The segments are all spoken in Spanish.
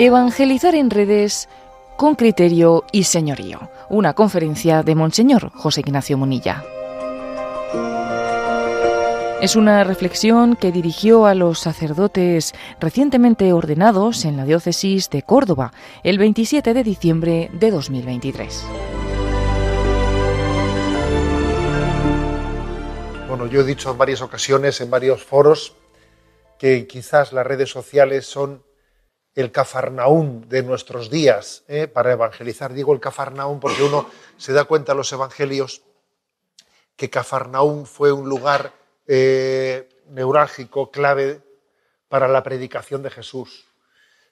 Evangelizar en redes con criterio y señorío. Una conferencia de Monseñor José Ignacio Munilla. Es una reflexión que dirigió a los sacerdotes recientemente ordenados en la diócesis de Córdoba el 27 de diciembre de 2023. Bueno, yo he dicho en varias ocasiones, en varios foros, que quizás las redes sociales son el Cafarnaúm de nuestros días ¿eh? para evangelizar. Digo el Cafarnaúm porque uno se da cuenta en los evangelios que Cafarnaúm fue un lugar eh, neurálgico, clave para la predicación de Jesús.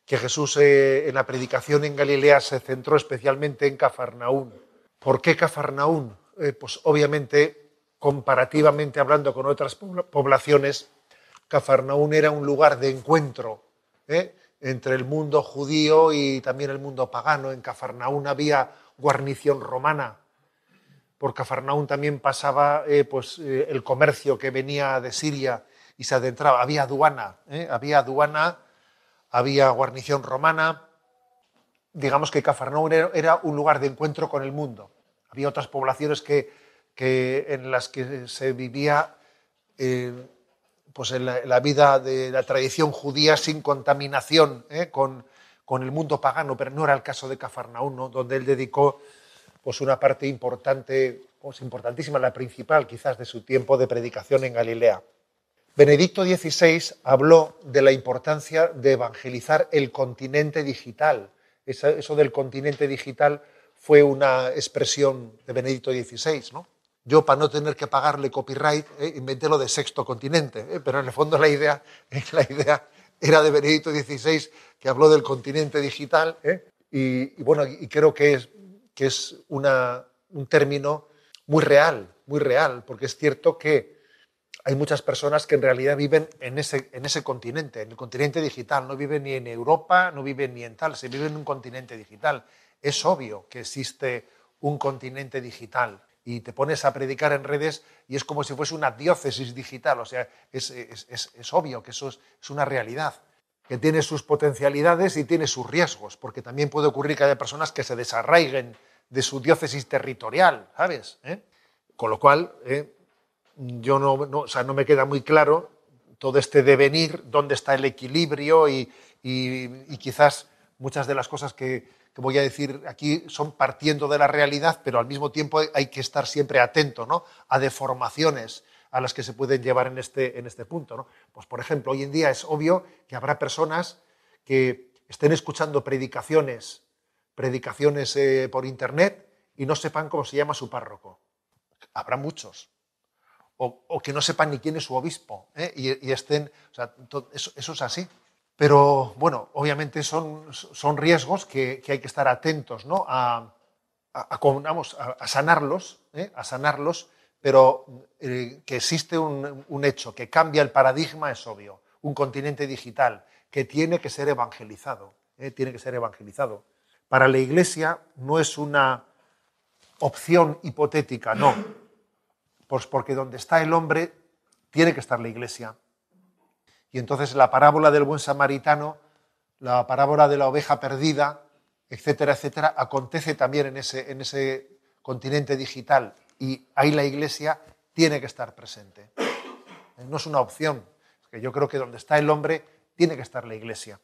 Que Jesús eh, en la predicación en Galilea se centró especialmente en Cafarnaúm. ¿Por qué Cafarnaúm? pues obviamente, comparativamente hablando con otras poblaciones, Cafarnaúm era un lugar de encuentro. ¿eh? entre el mundo judío y también el mundo pagano. En Cafarnaún había guarnición romana. Por Cafarnaún también pasaba eh, pues, eh, el comercio que venía de Siria y se adentraba. Había aduana, eh, había aduana, había guarnición romana. Digamos que Cafarnaún era un lugar de encuentro con el mundo. Había otras poblaciones que, en las que se vivía pues la, la, vida de la tradición judía sin contaminación ¿eh? con, con, el mundo pagano, pero no era el caso de Cafarnaún, donde él dedicó pues una parte importante, pues, importantísima, la principal quizás de su tiempo de predicación en Galilea. Benedicto XVI habló de la importancia de evangelizar el continente digital. Eso del continente digital fue una expresión de Benedicto XVI, ¿no? Yo, para no tener que pagarle copyright, eh, inventé lo de sexto continente, eh, pero en el fondo la idea, la idea era de Benedito XVI, que habló del continente digital, eh, y, bueno, y creo que es, que es una, un término muy real, muy real, porque es cierto que hay muchas personas que en realidad viven en ese, en ese continente, en el continente digital, no viven ni en Europa, no viven ni en tal, se viven en un continente digital. Es obvio que existe un continente digital y te pones a predicar en redes y es como si fuese una diócesis digital. O sea, es, es, es, obvio que eso es, una realidad, que tiene sus potencialidades y tiene sus riesgos, porque también puede ocurrir que haya personas que se desarraiguen de su diócesis territorial, ¿sabes? ¿Eh? Con lo cual, ¿eh? yo no, o sea, no me queda muy claro todo este devenir, dónde está el equilibrio y, y, y quizás muchas de las cosas que, que voy a decir aquí son partiendo de la realidad, pero al mismo tiempo hay que estar siempre atento a deformaciones a las que se pueden llevar en este, en este punto. Pues, por ejemplo, hoy en día es obvio que habrá personas que estén escuchando predicaciones, predicaciones eh, por Internet y no sepan cómo se llama su párroco. Habrá muchos. O, que no sepan ni quién es su obispo ¿eh? y, estén... eso es así. Pero bueno, obviamente son, son riesgos que, hay que estar atentos ¿no? a, sanarlos, ¿eh? a sanarlos, pero eh, que existe un, hecho que cambia el paradigma es obvio. Un continente digital que tiene que ser evangelizado, ¿eh? tiene que ser evangelizado. Para la Iglesia no es una opción hipotética, no. Pues porque donde está el hombre tiene que estar la Iglesia y entonces la parábola del buen samaritano, la parábola de la oveja perdida, etcétera, etcétera, acontece también en ese, en ese continente digital. Y ahí la Iglesia tiene que estar presente. No es una opción. que yo creo que donde está el hombre tiene que estar la Iglesia.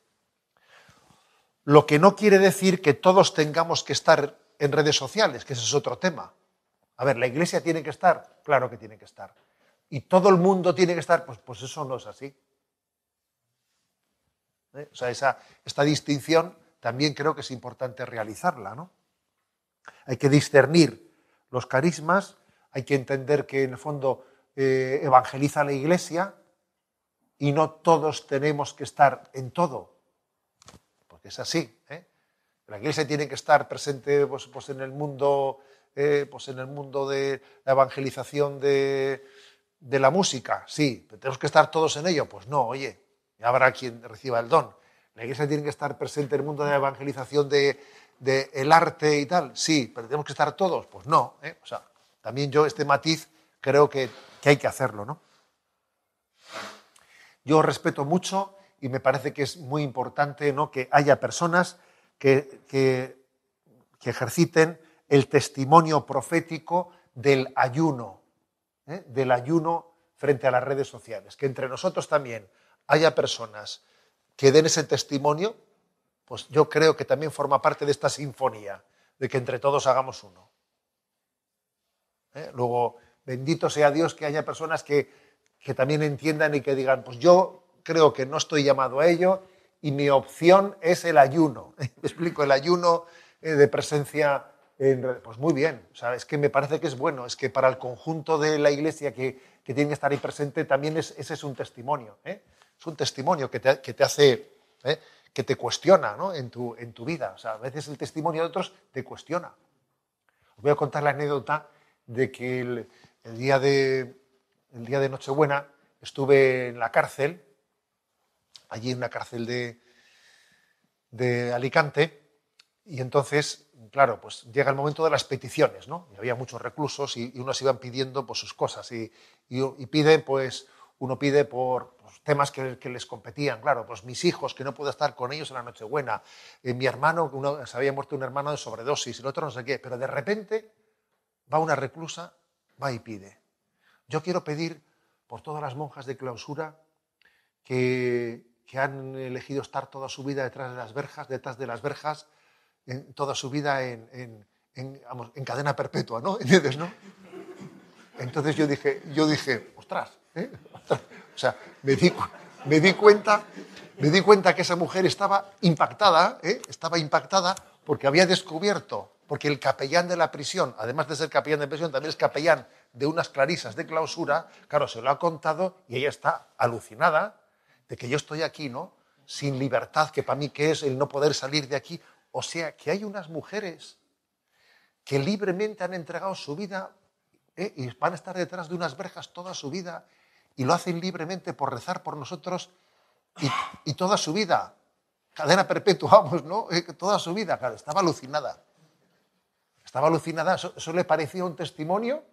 Lo que no quiere decir que todos tengamos que estar en redes sociales, que ese es otro tema. A ver, ¿la Iglesia tiene que estar? Claro que tiene que estar. ¿Y todo el mundo tiene que estar? Pues, pues eso no es así. ¿eh? esa, esta distinción también creo que es importante realizarla, Hay que discernir los carismas, hay que entender que en el fondo eh, evangeliza la iglesia y no todos tenemos que estar en todo, porque es así. ¿eh? La iglesia tiene que estar presente pues, pues en el mundo, pues en el mundo de la evangelización de, de la música, sí, tenemos que estar todos en ello, pues no, oye, y habrá quien reciba el don. La iglesia tiene que estar presente en el mundo de la evangelización del de, el arte y tal. Sí, pero tenemos que estar todos. Pues no. ¿eh? O sea, también yo este matiz creo que, hay que hacerlo. ¿no? Yo respeto mucho y me parece que es muy importante ¿no? que haya personas que, que, ejerciten el testimonio profético del ayuno, ¿eh? del ayuno frente a las redes sociales. Que entre nosotros también haya personas que den ese testimonio, pues yo creo que también forma parte de esta sinfonía, de que entre todos hagamos uno. ¿Eh? Luego, bendito sea Dios que haya personas que, también entiendan y que digan, pues yo creo que no estoy llamado a ello y mi opción es el ayuno. Me explico, el ayuno eh, de presencia en... Pues muy bien, o es que me parece que es bueno, es que para el conjunto de la iglesia que, tiene que estar ahí presente también ese es un testimonio. ¿eh? es un testimonio que te, hace, ¿eh? que te cuestiona en, tu, en tu vida. a veces el testimonio de otros te cuestiona. Os voy a contar la anécdota de que el, día, de, el día de Nochebuena estuve en la cárcel, allí en una cárcel de, de Alicante, y entonces, claro, pues llega el momento de las peticiones, ¿no? Y había muchos reclusos y, unos iban pidiendo pues, sus cosas y piden pues uno pide por pues, temas que, les competían, claro, pues mis hijos, que no puedo estar con ellos en la Nochebuena, eh, mi hermano, uno, se había muerto un hermano de sobredosis, el otro no sé qué, pero de repente va una reclusa, va y pide. Yo quiero pedir por todas las monjas de clausura que, han elegido estar toda su vida detrás de las verjas, detrás de las verjas, en, toda su vida en, cadena perpetua, ¿no? no? Entonces yo dije, yo dije, ostras, ¿Eh? O sea, me di, me di, cuenta, me di cuenta que esa mujer estaba impactada, ¿eh? estaba impactada porque había descubierto, porque el capellán de la prisión, además de ser capellán de prisión, también es capellán de unas clarisas de clausura, claro, se lo ha contado y ella está alucinada de que yo estoy aquí, ¿no? Sin libertad, que para mí qué es el no poder salir de aquí. O sea, que hay unas mujeres que libremente han entregado su vida ¿eh? y van a estar detrás de unas verjas toda su vida y lo hacen libremente por rezar por nosotros y, toda su vida, cadena perpetua, ¿no? Eh, toda su vida, claro, estaba alucinada. Estaba alucinada, eso, le parecía un testimonio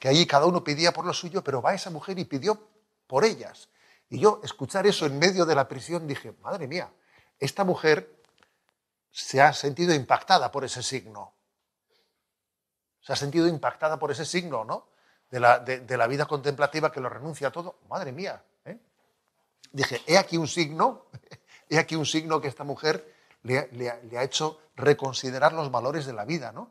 que allí cada uno pedía por lo suyo, pero va esa mujer y pidió por ellas. Y yo escuchar eso en medio de la prisión dije, madre mía, esta mujer se ha sentido impactada por ese signo. Se ha sentido impactada por ese signo, ¿no? de la, vida contemplativa que lo renuncia a todo. Madre mía. ¿eh? Dije, he aquí un signo, he aquí un signo que esta mujer le, ha hecho reconsiderar los valores de la vida, ¿no?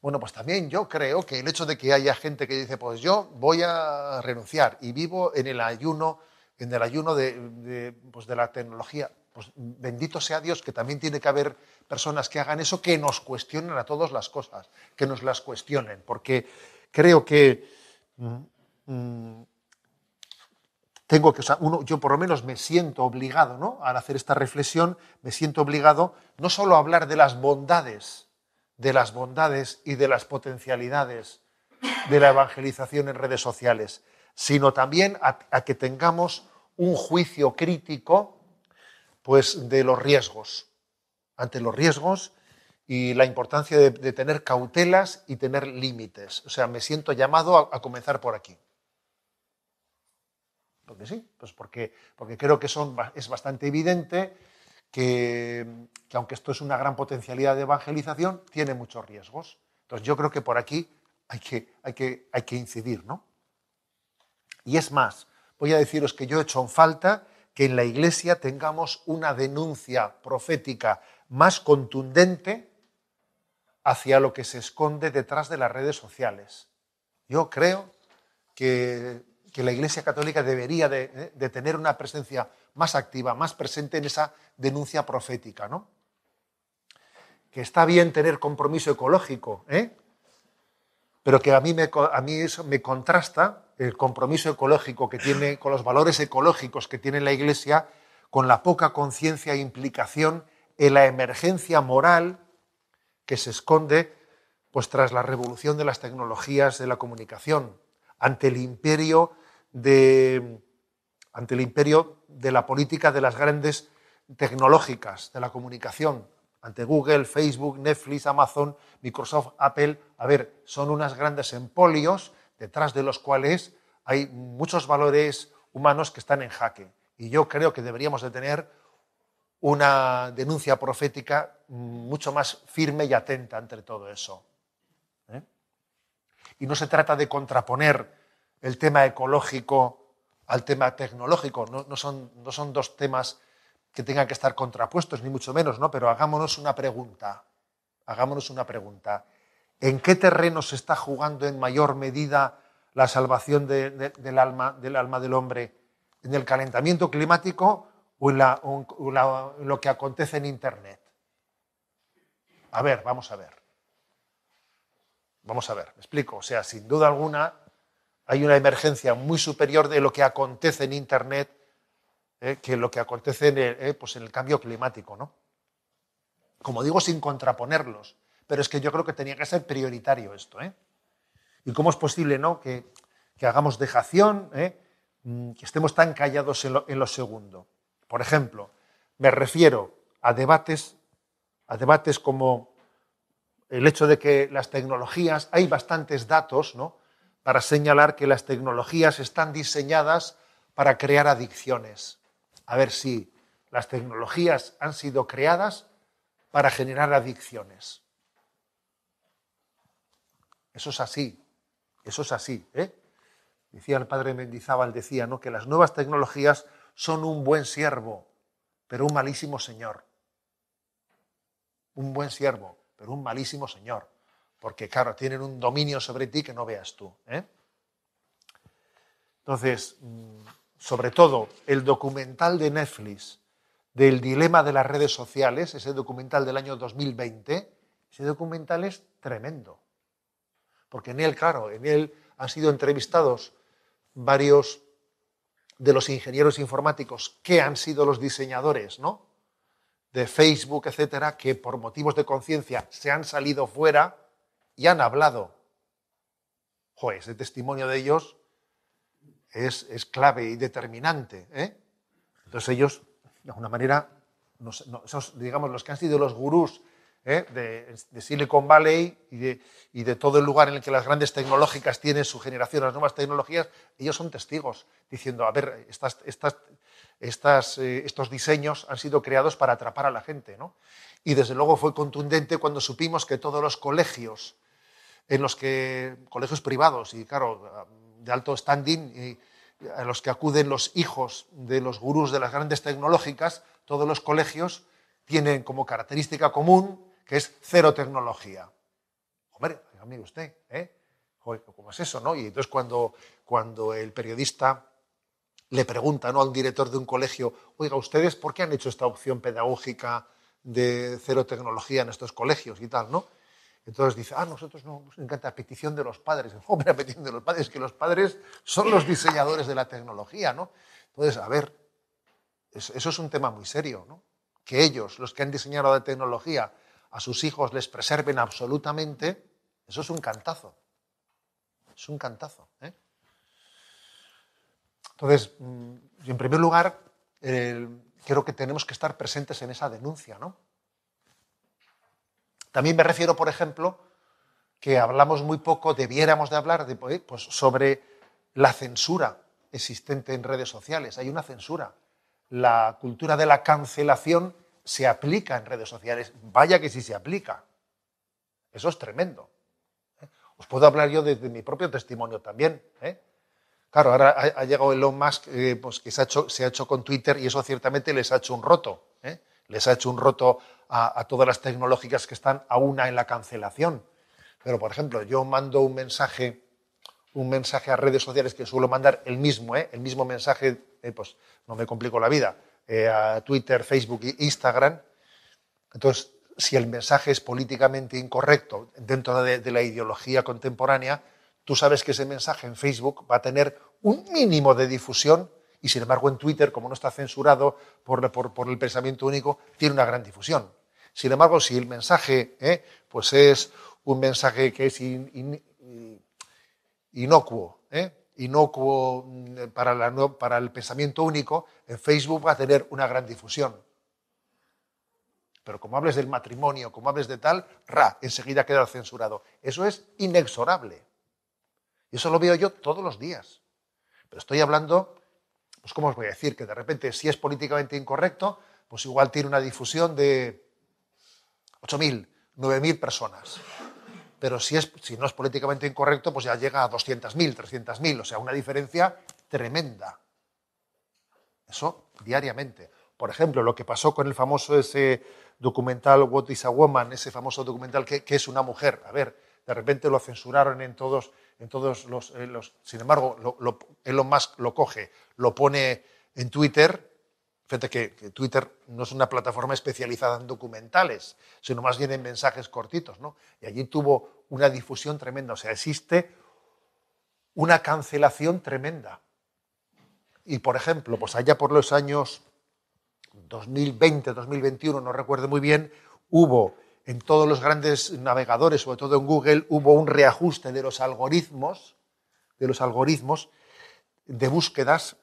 Bueno, pues también yo creo que el hecho de que haya gente que dice, pues yo voy a renunciar y vivo en el ayuno, en el ayuno de, de pues la tecnología, pues bendito sea Dios que también tiene que haber personas que hagan eso, que nos cuestionen a todas las cosas, que nos las cuestionen, porque creo que mm, mm, tengo que, uno, yo por lo menos me siento obligado, ¿no? Al hacer esta reflexión, me siento obligado no solo a hablar de las bondades, de las bondades y de las potencialidades de la evangelización en redes sociales, sino también a, que tengamos un juicio crítico, pues, de los riesgos, ante los riesgos y la importancia de, tener cautelas y tener límites. O sea, me siento llamado a, comenzar por aquí. Porque sí, pues porque, porque creo que es bastante evidente que, aunque esto es una gran potencialidad de evangelización, tiene muchos riesgos. Entonces yo creo que por aquí hay que, hay que, hay que incidir, ¿no? Y es más, voy a deciros que yo he hecho en falta que en la Iglesia tengamos una denuncia profética más contundente hacia lo que se esconde detrás de las redes sociales. Yo creo que, la Iglesia Católica debería eh, de, tener una presencia más activa, más presente en esa denuncia profética, ¿no? Que está bien tener compromiso ecológico, ¿eh? pero que a mí, a mí eso me contrasta el compromiso ecológico que tiene, con los valores ecológicos que tiene la Iglesia, con la poca conciencia e implicación en la emergencia moral que se esconde pues, tras la revolución de las tecnologías de la comunicación, ante el imperio de, ante el imperio de la política de las grandes tecnológicas de la comunicación, ante Google, Facebook, Netflix, Amazon, Microsoft, Apple. A ver, son unas grandes empolios detrás de los cuales hay muchos valores humanos que están en jaque. Y yo creo que deberíamos de tener una denuncia profética mucho más firme y atenta entre todo eso. ¿eh? Y no se trata de contraponer el tema ecológico al tema tecnológico, no, son, no son dos temas que tengan que estar contrapuestos, ni mucho menos, ¿no? Pero hagámonos una pregunta, hagámonos una pregunta. ¿En qué terreno se está jugando en mayor medida la salvación del, alma, del alma del hombre? ¿En el calentamiento climático o lo que acontece en Internet. A ver, vamos a ver. Vamos a ver, me explico. O sea, sin duda alguna hay una emergencia muy superior de lo que acontece en Internet eh, que lo que acontece en el, eh, pues en el cambio climático, ¿no? Como digo, sin contraponerlos. Pero es que yo creo que tenía que ser prioritario esto, ¿eh? ¿Y cómo es posible, no? Que, hagamos dejación, ¿eh? mm, que estemos tan callados en lo segundo. Por ejemplo, me refiero a debates, a debates como el hecho de que las tecnologías, hay bastantes datos ¿no? para señalar que las tecnologías están diseñadas para crear adicciones. A ver si las tecnologías han sido creadas para generar adicciones. Eso es así, eso es así. ¿eh? Decía el padre Mendizábal, decía ¿no? que las nuevas tecnologías son un buen siervo, pero un malísimo señor. Un buen siervo, pero un malísimo señor. Porque, claro, tienen un dominio sobre ti que no veas tú. ¿eh? Entonces, mm, sobre todo, el documental de Netflix del dilema de las redes sociales, ese documental del año 2020, ese documental es tremendo. Porque en él, claro, en él han sido entrevistados varios de los ingenieros informáticos que han sido los diseñadores, De Facebook, etcétera, que por motivos de conciencia se han salido fuera y han hablado. Joder, ese testimonio de ellos es, clave y determinante. ¿eh? Entonces ellos, de alguna manera, digamos, los que han sido los gurús ¿eh? de, Silicon Valley y de, y de, todo el lugar en el que las grandes tecnológicas tienen su generación, las nuevas tecnologías, ellos son testigos, diciendo, a ver, estas, estas, estas, eh, estos diseños han sido creados para atrapar a la gente. ¿no? Y desde luego fue contundente cuando supimos que todos los colegios, en los que colegios privados y claro, de alto standing, y, a los que acuden los hijos de los gurús de las grandes tecnológicas, todos los colegios tienen como característica común que es cero tecnología. Hombre, amigo usted, ¿eh? ¿cómo es eso, no? Y entonces cuando, cuando el periodista le pregunta ¿no? a un director de un colegio, oiga, ¿ustedes por qué han hecho esta opción pedagógica de cero tecnología en estos colegios y tal, no? Entonces dice, ah, nosotros no, nos encanta la petición de los padres. Hombre, a petición de los padres, que los padres son los diseñadores de la tecnología, ¿no? Entonces, a ver, eso es un tema muy serio, ¿no? Que ellos, los que han diseñado la tecnología, a sus hijos les preserven absolutamente, eso es un cantazo. Es un cantazo. ¿eh? Entonces, mm, en primer lugar, creo que tenemos que estar presentes en esa denuncia. ¿no? También me refiero, por ejemplo, que hablamos muy poco, debiéramos de hablar de, pues, pues sobre la censura existente en redes sociales. Hay una censura. La cultura de la cancelación se aplica en redes sociales. Vaya que sí se aplica. Eso es tremendo. ¿eh? Os puedo hablar yo desde mi propio testimonio también. ¿eh? Claro, ahora ha, llegado Elon Musk, eh, pues que se ha, hecho, con Twitter y eso ciertamente les ha hecho un roto. Les ha hecho un roto a, todas las tecnológicas que están a una en la cancelación. Pero, por ejemplo, yo mando un mensaje un mensaje a redes sociales que suelo mandar el mismo, el mismo mensaje, pues no me complico la vida. Eh, a Twitter, Facebook e Instagram. Entonces, si el mensaje es políticamente incorrecto dentro de, la ideología contemporánea, tú sabes que ese mensaje en Facebook va a tener un mínimo de difusión y sin embargo en Twitter, como no está censurado por, el pensamiento único, tiene una gran difusión. Sin embargo, si el mensaje eh, pues es un mensaje que es inocuo, eh, y mm, eh, no para el pensamiento único, en Facebook va a tener una gran difusión. Pero como hables del matrimonio, como hables de tal, ra, enseguida queda censurado. Eso es inexorable. Y eso lo veo yo todos los días. Pero estoy hablando, pues cómo os voy a decir, que de repente si es políticamente incorrecto, pues igual tiene una difusión de 8.000, 9.000 personas pero si, es, si no es políticamente incorrecto, pues ya llega a 200.000, 300.000, o sea, una diferencia tremenda. Eso diariamente. Por ejemplo, lo que pasó con el famoso ese documental What is a Woman, ese famoso documental que, que es una mujer. A ver, de repente lo censuraron en todos, en todos los, eh, Sin embargo, Elon Musk lo coge, lo pone en Twitter Fíjate que, Twitter no es una plataforma especializada en documentales, sino más bien en mensajes cortitos, Y allí tuvo una difusión tremenda. O sea, existe una cancelación tremenda. Y, por ejemplo, pues allá por los años 2020, 2021, no recuerdo muy bien, hubo en todos los grandes navegadores, sobre todo en Google, hubo un reajuste de los algoritmos, de los algoritmos de búsquedas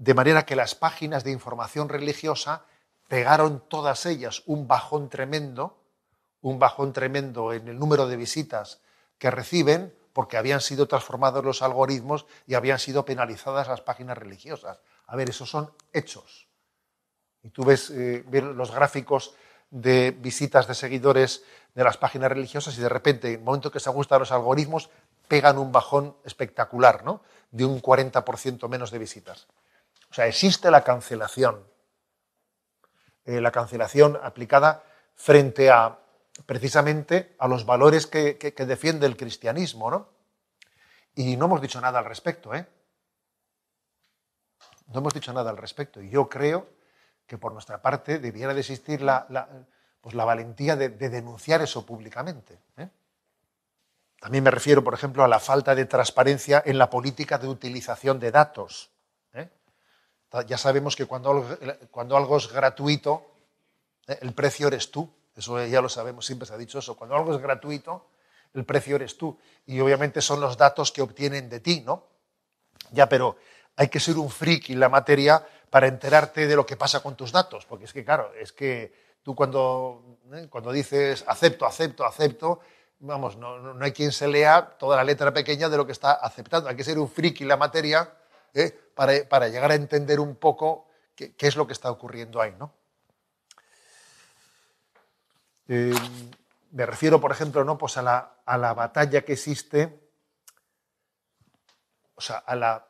de manera que las páginas de información religiosa pegaron todas ellas un bajón tremendo, un bajón tremendo en el número de visitas que reciben, porque habían sido transformados los algoritmos y habían sido penalizadas las páginas religiosas. A ver, esos son hechos. Y tú ves, eh, los gráficos de visitas de seguidores de las páginas religiosas y de repente, en el momento que se ajustan los algoritmos, pegan un bajón espectacular, ¿no? De un 40% menos de visitas. O sea, existe la cancelación. Eh, la cancelación aplicada frente a, precisamente, a los valores que, defiende el cristianismo, ¿no? Y no hemos dicho nada al respecto, ¿eh? No hemos dicho nada al respecto. Y yo creo que por nuestra parte debiera de existir la, pues la valentía de, denunciar eso públicamente. ¿eh? También me refiero, por ejemplo, a la falta de transparencia en la política de utilización de datos. Ya sabemos que cuando algo, eh, cuando algo es gratuito, eh, el precio eres tú. Eso ya lo sabemos, siempre se ha dicho eso. Cuando algo es gratuito, el precio eres tú. Y obviamente son los datos que obtienen de ti, ¿no? Ya, pero hay que ser un friki en la materia para enterarte de lo que pasa con tus datos. Porque es que, claro, es que tú cuando, eh, cuando dices acepto, acepto, acepto, vamos, no, no, hay quien se lea toda la letra pequeña de lo que está aceptando. Hay que ser un friki en la materia ¿eh? para, llegar a entender un poco qué, es lo que está ocurriendo ahí. ¿no? Em, me refiero, por ejemplo, ¿no? pues a, la, batalla que existe, o sea, a la,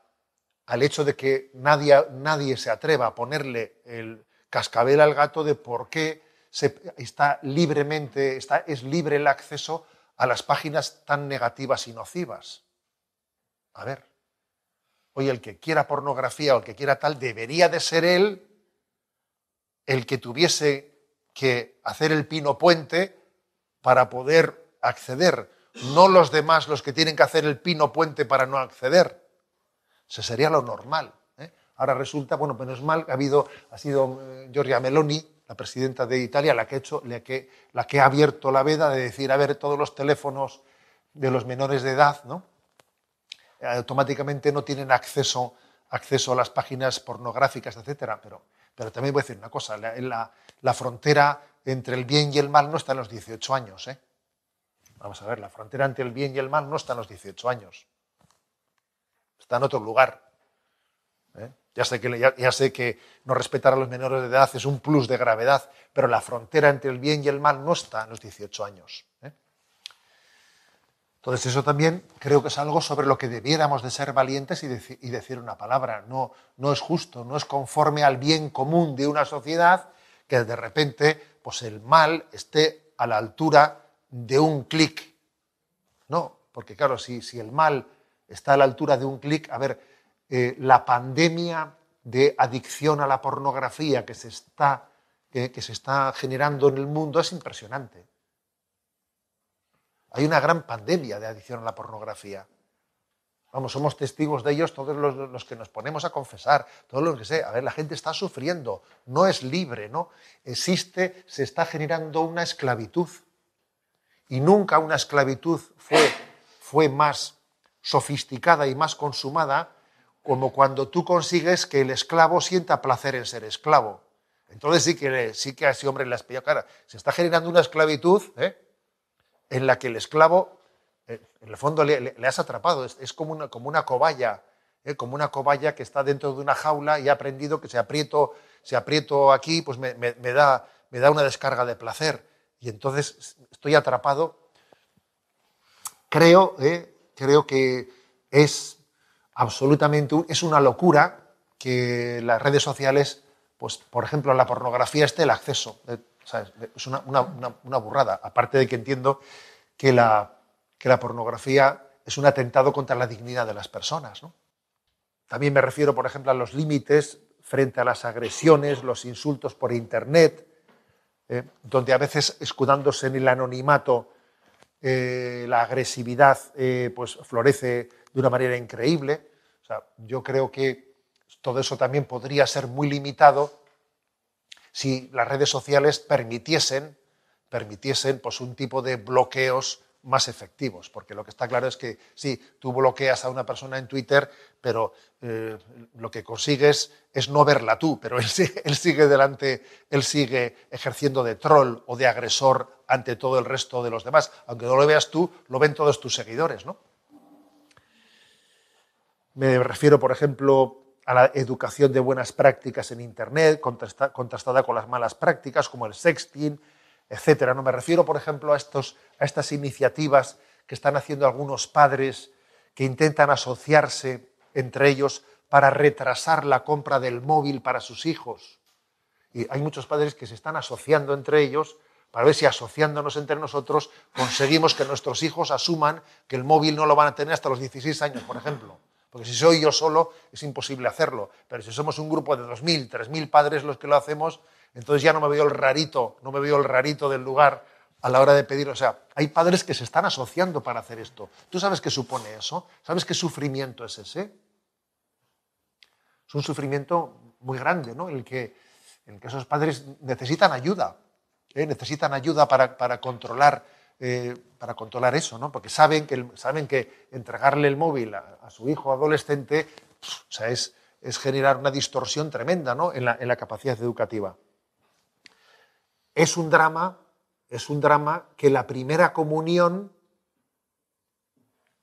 al hecho de que nadie, nadie se atreva a ponerle el cascabel al gato de por qué se, está libremente, está, es libre el acceso a las páginas tan negativas y nocivas. A ver, el que quiera pornografía o el que quiera tal, debería de ser él el que tuviese que hacer el pino puente para poder acceder, no los demás los que tienen que hacer el pino puente para no acceder. Eso sería lo normal. ¿eh? Ahora resulta, bueno, menos mal, ha, habido, ha sido eh, Giorgia Meloni, la presidenta de Italia, la que, ha hecho, que, la que ha abierto la veda de decir, a ver, todos los teléfonos de los menores de edad, ¿no? automáticamente no tienen acceso, acceso a las páginas pornográficas, etc., Pero, pero también voy a decir una cosa, la, frontera entre el bien y el mal no está en los 18 años. ¿eh? Vamos a ver, la frontera entre el bien y el mal no está en los 18 años. Está en otro lugar. ¿eh? Ya sé, que, sé que no respetar a los menores de edad es un plus de gravedad, pero la frontera entre el bien y el mal no está en los 18 años. ¿eh? Entonces eso también creo que es algo sobre lo que debiéramos de ser valientes y, decir una palabra. No, no es justo, no es conforme al bien común de una sociedad que de repente pues el mal esté a la altura de un clic. No, porque claro, si, si el mal está a la altura de un clic, a ver, eh, la pandemia de adicción a la pornografía que se está, que se está generando en el mundo es impresionante. Hay una gran pandemia de adicción a la pornografía. Vamos, somos testigos de ellos todos los, que nos ponemos a confesar, todos los que sé. A ver, la gente está sufriendo, no es libre, ¿no? Existe, se está generando una esclavitud. Y nunca una esclavitud fue, fue más sofisticada y más consumada como cuando tú consigues que el esclavo sienta placer en ser esclavo. Entonces sí que, sí que a ese hombre le has pillado cara. Se está generando una esclavitud, ¿eh? en la que el esclavo, eh, en el fondo, le, has atrapado, es, como, una, como una cobaya, eh, como una cobaya que está dentro de una jaula y ha aprendido que si aprieto, aprieto aquí, pues me, da, me da una descarga de placer. Y entonces estoy atrapado. Creo, eh, creo que es absolutamente, es una locura que las redes sociales, pues, por ejemplo, la pornografía esté el acceso es una, burrada. Aparte de que entiendo que la, la pornografía es un atentado contra la dignidad de las personas. También me refiero, por ejemplo, a los límites frente a las agresiones, los insultos por Internet, eh, donde a veces escudándose en el anonimato eh, la agresividad eh, pues florece de una manera increíble. yo creo que todo eso también podría ser muy limitado si las redes sociales permitiesen, permitiesen pues, un tipo de bloqueos más efectivos, porque lo que está claro es que sí, tú bloqueas a una persona en Twitter, pero eh, lo que consigues es no verla tú, pero él, él, sigue delante, él sigue ejerciendo de troll o de agresor ante todo el resto de los demás. Aunque no lo veas tú, lo ven todos tus seguidores, ¿no? Me refiero, por ejemplo, a la educación de buenas prácticas en Internet, contrastada con las malas prácticas como el sexting, etc. No me refiero, por ejemplo, a, estos, a estas iniciativas que están haciendo algunos padres que intentan asociarse entre ellos para retrasar la compra del móvil para sus hijos. Y hay muchos padres que se están asociando entre ellos para ver si asociándonos entre nosotros conseguimos que nuestros hijos asuman que el móvil no lo van a tener hasta los 16 años, por ejemplo. Porque si soy yo solo, es imposible hacerlo. Pero si somos un grupo de 2.000, 3.000 padres los que lo hacemos, entonces ya no me veo el rarito, no me veo el rarito del lugar a la hora de pedir. O sea, hay padres que se están asociando para hacer esto. ¿Tú sabes qué supone eso? ¿Sabes qué sufrimiento es ese? Es un sufrimiento muy grande, ¿no? El que, el que esos padres necesitan ayuda. ¿eh? Necesitan ayuda para, para controlar eh, para controlar eso, ¿no? Porque saben que, saben que entregarle el móvil a, su hijo adolescente sea, es, generar una distorsión tremenda ¿no? en, la, capacidad educativa. Es un drama, es un drama que la primera comunión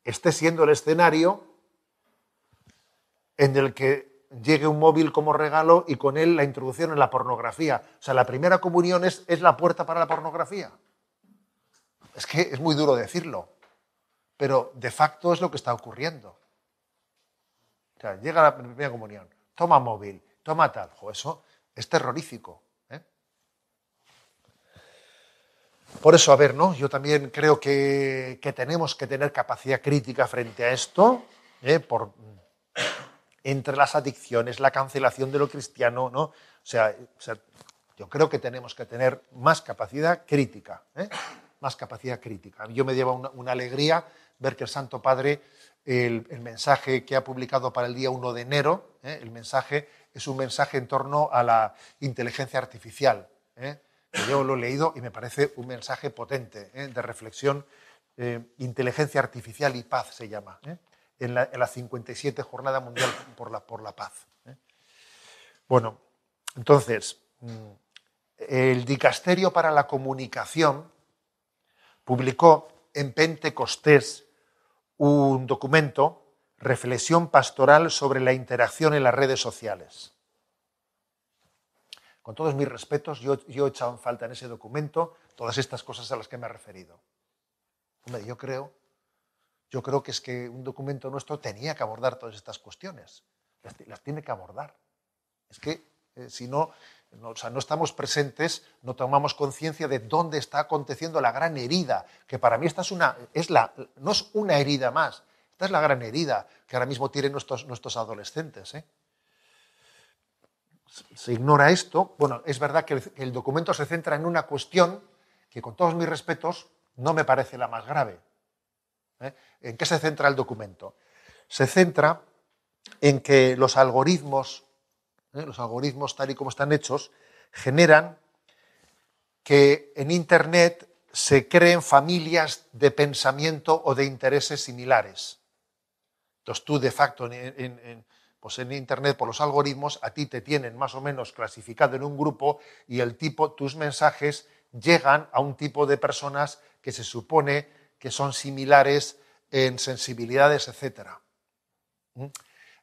esté siendo el escenario en el que llegue un móvil como regalo y con él la introducción en la pornografía. O sea, la primera comunión es la puerta para la pornografía. Es que es muy duro decirlo, pero de facto es lo que está ocurriendo. O sea, llega la primera comunión, toma móvil, toma tal, eso es terrorífico. ¿eh? Por eso, a ver, ¿no? Yo también creo que, tenemos que tener capacidad crítica frente a esto, ¿eh? entre las adicciones, la cancelación de lo cristiano, ¿no? O sea, yo creo que tenemos que tener más capacidad crítica. ¿eh? más capacidad crítica. Yo me lleva una, alegría ver que el Santo Padre, el, mensaje que ha publicado para el día 1 de enero, ¿eh? el mensaje es un mensaje en torno a la inteligencia artificial. ¿eh? Yo lo he leído y me parece un mensaje potente ¿eh? de reflexión. inteligencia artificial y paz se llama, en la, la, 57 Jornada Mundial por la, por la Paz. Bueno, entonces, mm, el dicasterio para la comunicación publicó en Pentecostés un documento, Reflexión Pastoral sobre la interacción en las redes sociales. Con todos mis respetos, yo, he echado en falta en ese documento todas estas cosas a las que me he referido. Hombre, yo creo, yo creo que es que un documento nuestro tenía que abordar todas estas cuestiones. Las, tiene que abordar. Es que eh, si no, no, estamos presentes, no tomamos conciencia de dónde está aconteciendo la gran herida, que para mí esta es una, es la, no es una herida más, esta es la gran herida que ahora mismo tienen nuestros, nuestros adolescentes. ¿eh? Se ignora esto. Bueno, es verdad que el, documento se centra en una cuestión que, con todos mis respetos, no me parece la más grave. ¿eh? ¿En qué se centra el documento? Se centra en que los algoritmos ¿eh? los algoritmos tal y como están hechos, generan que en Internet se creen familias de pensamiento o de intereses similares. Entonces tú, de facto, en, pues en Internet, por los algoritmos, a ti te tienen más o menos clasificado en un grupo y el tipo, tus mensajes llegan a un tipo de personas que se supone que son similares en sensibilidades, etc.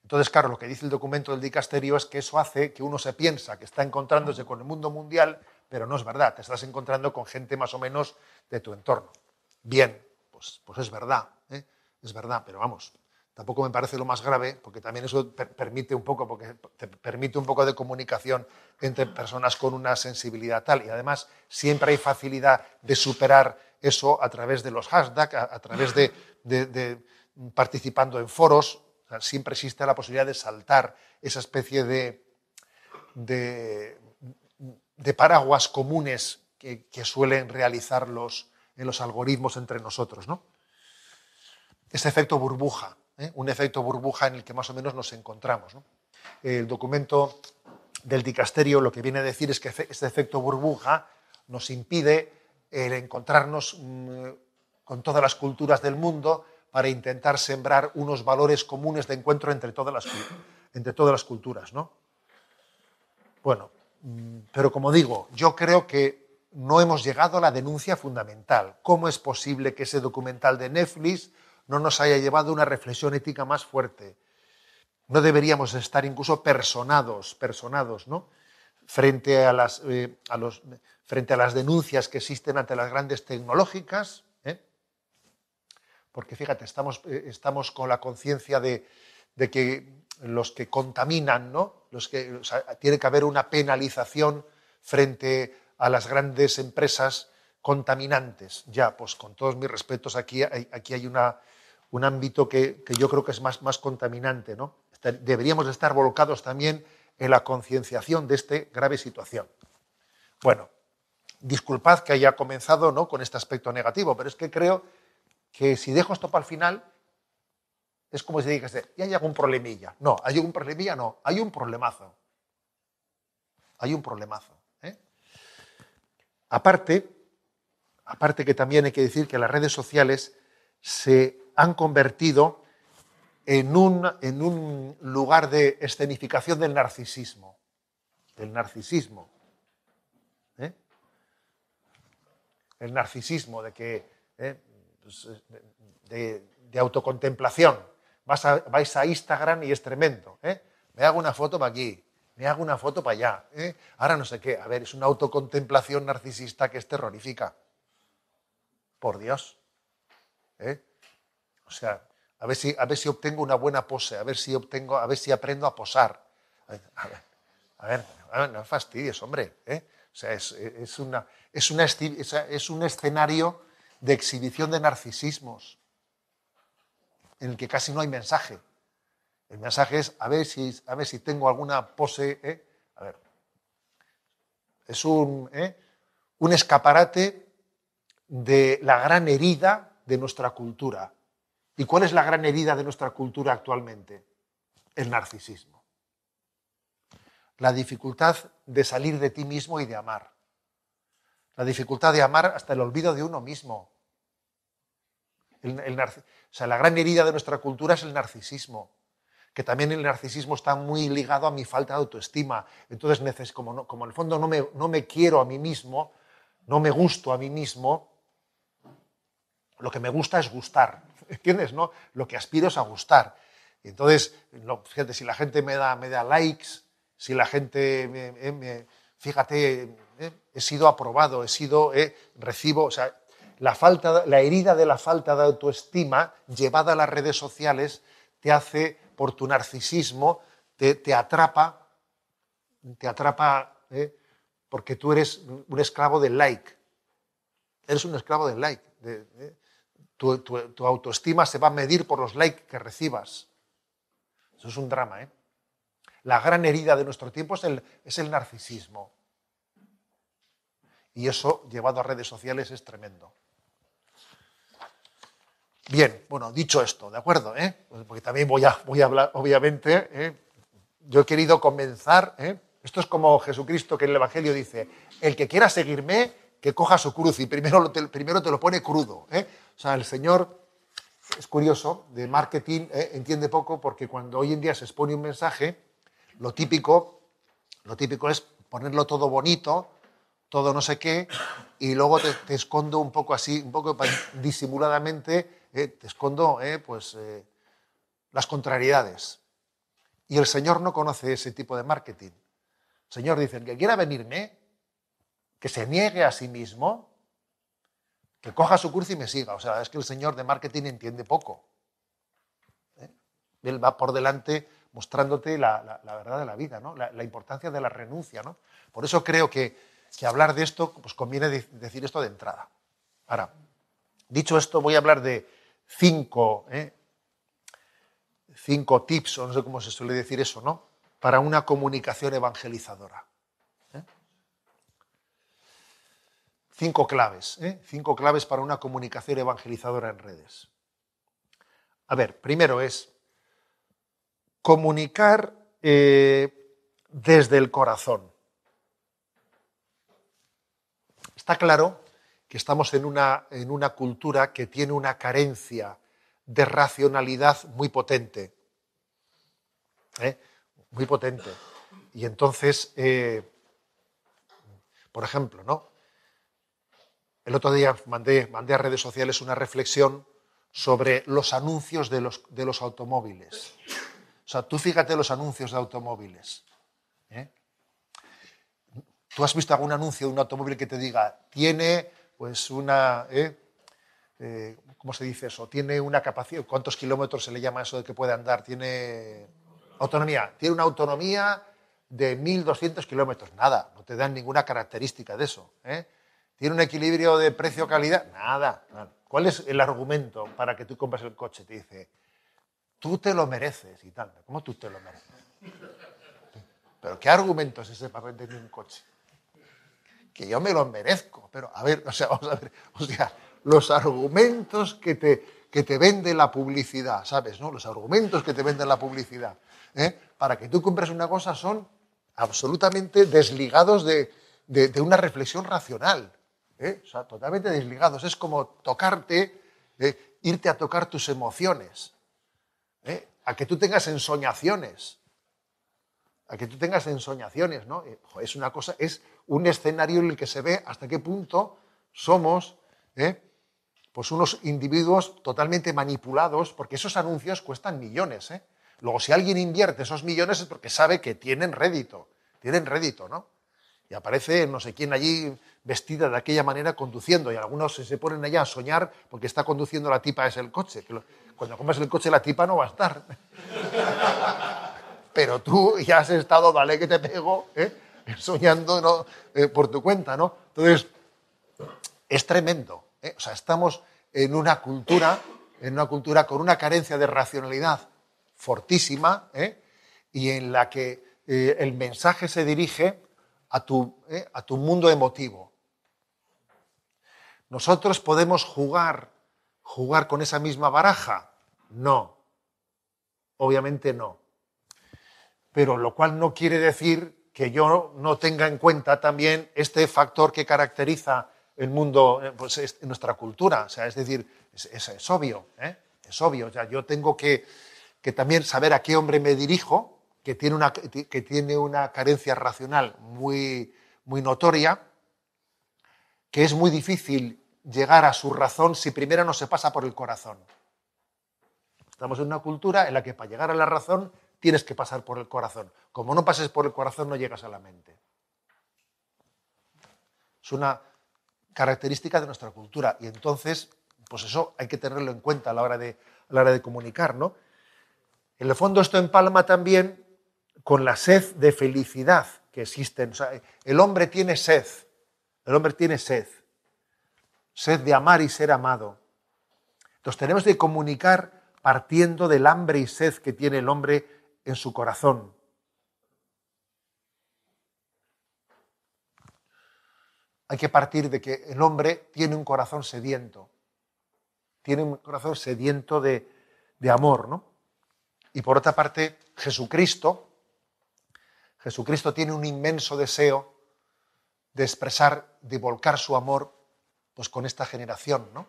Entonces, claro, lo que dice el documento del dicasterio es que eso hace que uno se piensa que está encontrándose mm. con el mundo mundial, pero no es verdad, te estás encontrando con gente más o menos de tu entorno. Bien, pues, pues es verdad, ¿eh? es verdad, pero vamos, tampoco me parece lo más grave, porque también eso permite un poco, porque te permite un poco de comunicación entre personas con una sensibilidad tal, y además siempre hay facilidad de superar eso a través de los hashtags, a, través de, de mm, participando en foros, siempre existe la posibilidad de saltar esa especie de, paraguas comunes que, suelen realizar los, en los algoritmos entre nosotros. ¿no? Ese efecto burbuja, ¿eh? un efecto burbuja en el que más o menos nos encontramos. El documento del dicasterio lo que viene a decir es que este efecto burbuja nos impide el encontrarnos mm, con todas las culturas del mundo para intentar sembrar unos valores comunes de encuentro entre todas las, entre todas las culturas. ¿no? Bueno, mm, pero como digo, yo creo que no hemos llegado a la denuncia fundamental. ¿Cómo es posible que ese documental de Netflix no nos haya llevado a una reflexión ética más fuerte? No deberíamos estar incluso personados, personados, ¿no? Frente a las, eh, a los, frente a las denuncias que existen ante las grandes tecnológicas, porque fíjate, estamos, eh, estamos con la conciencia de, que los que contaminan, ¿no? Los que, tiene que haber una penalización frente a las grandes empresas contaminantes. Ya, pues con todos mis respetos, aquí hay, aquí hay una, un ámbito que, yo creo que es más, más contaminante, ¿no? Este, deberíamos estar volcados también en la concienciación de esta grave situación. Bueno, disculpad que haya comenzado ¿no? con este aspecto negativo, pero es que creo que si dejo esto para el final, es como si dijese, ya hay algún problemilla. No, hay algún problemilla, no, hay un problemazo. Hay un problemazo. ¿eh? Aparte, aparte que también hay que decir que las redes sociales se han convertido en un, en un lugar de escenificación del narcisismo. Del narcisismo. ¿eh? El narcisismo de que... ¿eh? Pues, eh, de, autocontemplación. Vas vais a Instagram y es tremendo. ¿eh? Me hago una foto para aquí, me hago una foto para allá. ¿eh? Ahora no sé qué. A ver, es una autocontemplación narcisista que es terrorífica. Por Dios. O sea, a ver, si, a ver si obtengo una buena pose, a ver si obtengo, a ver si aprendo a posar. A ver, no fastidies, hombre. O sea, es, una, es, una, es un escenario de exhibición de narcisismos, en el que casi no hay mensaje. El mensaje es a ver si, a ver si tengo alguna pose. ¿eh? A ver. Es un, ¿eh? un escaparate de la gran herida de nuestra cultura. ¿Y cuál es la gran herida de nuestra cultura actualmente? El narcisismo. La dificultad de salir de ti mismo y de amar. La dificultad de amar hasta el olvido de uno mismo o sea, la gran herida de nuestra cultura es el narcisismo, que también el narcisismo está muy ligado a mi falta de autoestima. Entonces, como, no, como en el fondo no me, no me quiero a mí mismo, no me gusto a mí mismo, lo que me gusta es gustar, ¿entiendes? No? Lo que aspiro es a gustar. Y entonces, no, fíjate, si la gente me da, me da likes, si la gente, me, eh, fíjate, eh, he sido aprobado, he sido, eh, recibo, o sea, la, falta, la herida de la falta de autoestima llevada a las redes sociales te hace, por tu narcisismo, te, te atrapa, te atrapa, ¿eh? porque tú eres un esclavo del like. Eres un esclavo del like. De, ¿eh? tu, autoestima se va a medir por los likes que recibas. Eso es un drama, ¿eh? La gran herida de nuestro tiempo es el, es el narcisismo. Y eso, llevado a redes sociales, es tremendo. Bien, bueno, dicho esto, ¿de acuerdo? Eh? Pues, porque también voy a, voy a hablar, obviamente, eh. yo he querido comenzar, eh. esto es como Jesucristo que en el Evangelio dice, el que quiera seguirme, que coja su cruz y primero te, primero te lo pone crudo. O sea, el Señor, es curioso, de marketing entiende poco porque cuando hoy en día se expone un mensaje, lo típico, lo típico es ponerlo todo bonito, todo no sé qué, y luego te, te escondo un poco así, un poco disimuladamente eh, te escondo eh, pues, eh, las contrariedades. Y el Señor no conoce ese tipo de marketing. El Señor dice, el que quiera venirme, que se niegue a sí mismo, que coja su curso y me siga. O sea, es que el Señor de marketing entiende poco. Él va por delante mostrándote la, verdad de la vida, ¿no? la, importancia de la renuncia. ¿no? Por eso creo que, hablar de esto, pues conviene decir esto de entrada. Ahora, dicho esto, voy a hablar de cinco, ¿eh? cinco tips, o no sé cómo se suele decir eso, ¿no? Para una comunicación evangelizadora. ¿eh? Cinco claves, ¿eh? cinco claves para una comunicación evangelizadora en redes. A ver, primero es comunicar desde el corazón. Está claro que estamos en una, en una cultura que tiene una carencia de racionalidad muy potente. ¿eh? Muy potente. Y entonces, eh, por ejemplo, ¿no? El otro día mandé, mandé a redes sociales una reflexión sobre los anuncios de los, de los automóviles. O sea, tú fíjate los anuncios de automóviles. ¿eh? ¿Tú has visto algún anuncio de un automóvil que te diga, tiene pues una, ¿eh? Eh, cómo se dice eso? Tiene una capacidad, ¿cuántos kilómetros se le llama eso de que puede andar? Tiene autonomía, tiene una autonomía de 1.200 kilómetros, nada, no te dan ninguna característica de eso. ¿eh? ¿Tiene un equilibrio de precio-calidad? Nada, nada. ¿Cuál es el argumento para que tú compres el coche? Te dice, tú te lo mereces y tal. ¿Cómo tú te lo mereces? ¿Pero qué argumento es ese para vender un coche? que yo me lo merezco. Pero a ver, o sea, vamos a ver, o sea, los argumentos que te, que te vende la publicidad, ¿sabes? No? Los argumentos que te vende la publicidad ¿eh? para que tú compres una cosa son absolutamente desligados de, una reflexión racional. ¿eh? O sea, totalmente desligados. Es como tocarte, ¿eh? irte a tocar tus emociones, a que tú tengas ensoñaciones que tú tengas ensoñaciones, ¿no? Eh, es una cosa, es un escenario en el que se ve hasta qué punto somos ¿eh? pues unos individuos totalmente manipulados, porque esos anuncios cuestan millones. ¿eh? Luego, si alguien invierte esos millones es porque sabe que tienen rédito, tienen rédito, ¿no? Y aparece no sé quién allí vestida de aquella manera conduciendo, y algunos se ponen allá a soñar porque está conduciendo la tipa es el coche. cuando compras el coche la tipa no va a estar. pero tú ya has estado, vale que te pego, ¿eh? soñando eh, por tu cuenta, ¿no? Entonces, es tremendo. ¿eh? O sea, estamos en una cultura, en una cultura con una carencia de racionalidad fortísima, y en la que el mensaje se dirige a tu, a tu mundo emotivo. ¿Nosotros podemos jugar, jugar con esa misma baraja? No. Obviamente no pero lo cual no quiere decir que yo no tenga en cuenta también este factor que caracteriza el mundo, eh, pues, nuestra cultura. O sea, es decir, es, obvio, ¿eh? es obvio. O sea, yo tengo que, también saber a qué hombre me dirijo, que tiene una, que tiene una carencia racional muy, muy notoria, que es muy difícil llegar a su razón si primero no se pasa por el corazón. Estamos en una cultura en la que para llegar a la razón tienes que pasar por el corazón. Como no pases por el corazón, no llegas a la mente. Es una característica de nuestra cultura. Y entonces, pues eso hay que tenerlo en cuenta a la hora de, la hora de comunicar, ¿no? En el fondo esto empalma también con la sed de felicidad que existe. el hombre tiene sed, el hombre tiene sed, sed de amar y ser amado. Entonces tenemos que comunicar partiendo del hambre y sed que tiene el hombre en su corazón. Hay que partir de que el hombre tiene un corazón sediento, tiene un corazón sediento de, amor, ¿no? Y por otra parte, Jesucristo, Jesucristo tiene un inmenso deseo de expresar, de volcar su amor pues con esta generación, ¿no?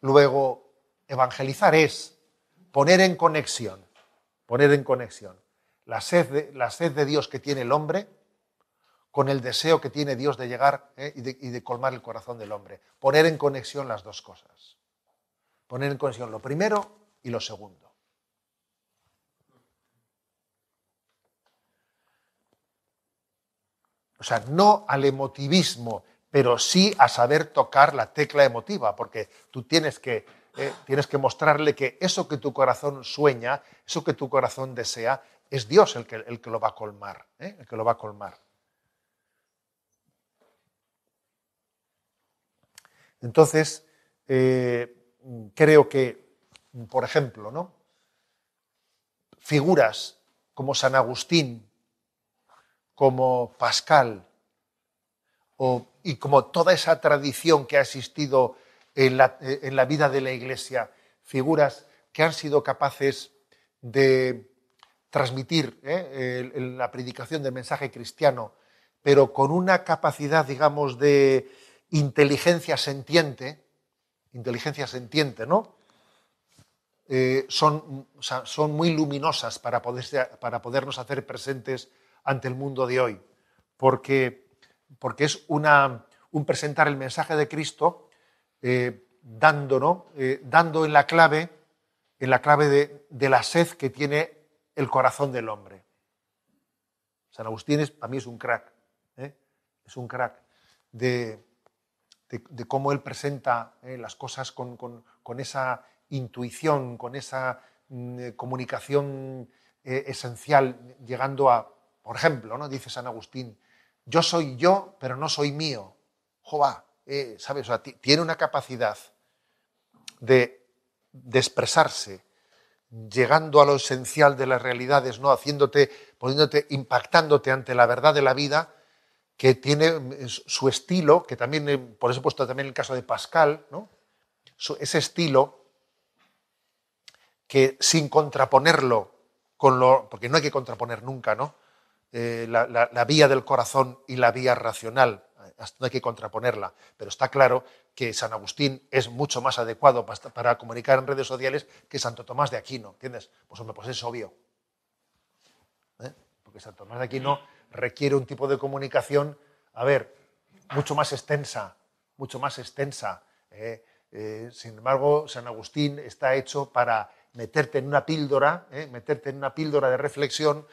Luego evangelizar es poner en conexión poner en conexión la sed, de, la sed de Dios que tiene el hombre con el deseo que tiene Dios de llegar eh, y, de, y de colmar el corazón del hombre. Poner en conexión las dos cosas. Poner en conexión lo primero y lo segundo. O sea, no al emotivismo, pero sí a saber tocar la tecla emotiva, porque tú tienes que eh, tienes que mostrarle que eso que tu corazón sueña, eso que tu corazón desea, es Dios el que, el que lo va a colmar, ¿eh? el que lo va a colmar. Entonces, eh, creo que, por ejemplo, ¿no? figuras como San Agustín, como Pascal, y como toda esa tradición que ha existido eh, en la, vida de la Iglesia, figuras que han sido capaces de transmitir eh, la predicación del mensaje cristiano, pero con una capacidad, digamos, de inteligencia sentiente, inteligencia sentiente, ¿no? Eh, son, son, muy luminosas para, poder para, podernos hacer presentes ante el mundo de hoy, porque, porque es una, un presentar el mensaje de Cristo eh, eh, dando en la clave, en la clave de, la sed que tiene el corazón del hombre. San Agustín es, para mí es un crack, ¿eh? es un crack de, cómo él presenta las cosas con, esa intuición, con esa mm, comunicación esencial, llegando a, por ejemplo, ¿no? dice San Agustín, yo soy yo, pero no soy mío. Jehová. Eh, ¿sabes? O sea, tiene una capacidad de, expresarse, llegando a lo esencial de las realidades, ¿no? Haciéndote, poniéndote, impactándote ante la verdad de la vida, que tiene mm, su estilo, que también, eh, por eso he puesto también el caso de Pascal, ¿no? ese estilo que sin contraponerlo con lo, porque no hay que contraponer nunca, ¿no? Eh, la, vía del corazón y la vía racional, no hay que contraponerla, pero está claro que San Agustín es mucho más adecuado para, comunicar en redes sociales que Santo Tomás de Aquino, ¿entiendes? Pues hombre, pues es obvio. ¿Eh? Porque Santo Tomás de Aquino requiere un tipo de comunicación, a ver, mucho más extensa, mucho más extensa. ¿eh? Eh, sin embargo, San Agustín está hecho para meterte en una píldora, meterte en una píldora de reflexión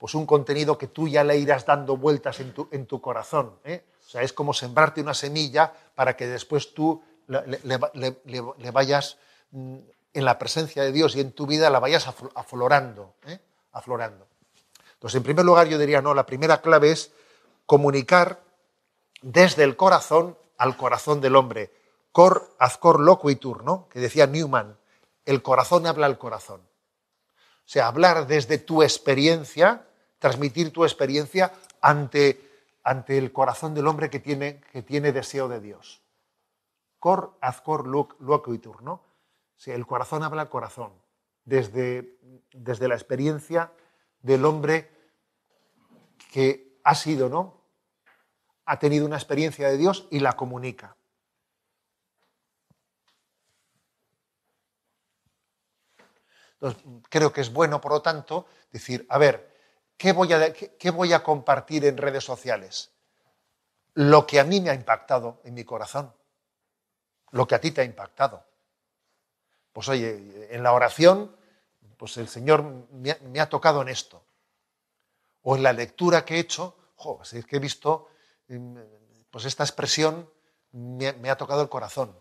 pues un contenido que tú ya le irás dando vueltas en tu, corazón. ¿eh? O sea, es como sembrarte una semilla para que después tú le, vayas mm, en la presencia de Dios y en tu vida la vayas aflorando, ¿eh? aflorando. Entonces, en primer lugar, yo diría, no, la primera clave es comunicar desde el corazón al corazón del hombre. Cor ad cor loquitur, ¿no? Que decía Newman, el corazón habla al corazón. O sea, hablar desde tu experiencia transmitir tu experiencia ante, ante el corazón del hombre que tiene, que tiene deseo de Dios. Cor, azcor, luacuitur, ¿no? Si el corazón habla al corazón, desde, desde la experiencia del hombre que ha sido, ¿no? Ha tenido una experiencia de Dios y la comunica. Entonces, creo que es bueno, por lo tanto, decir, a ver, ¿qué voy, a, compartir en redes sociales? Lo que a mí me ha impactado en mi corazón, lo que a ti te ha impactado. Pues oye, en la oración, pues el Señor me ha, tocado en esto. O en la lectura que he hecho, joder, es que he visto, mm, pues esta expresión me ha tocado el corazón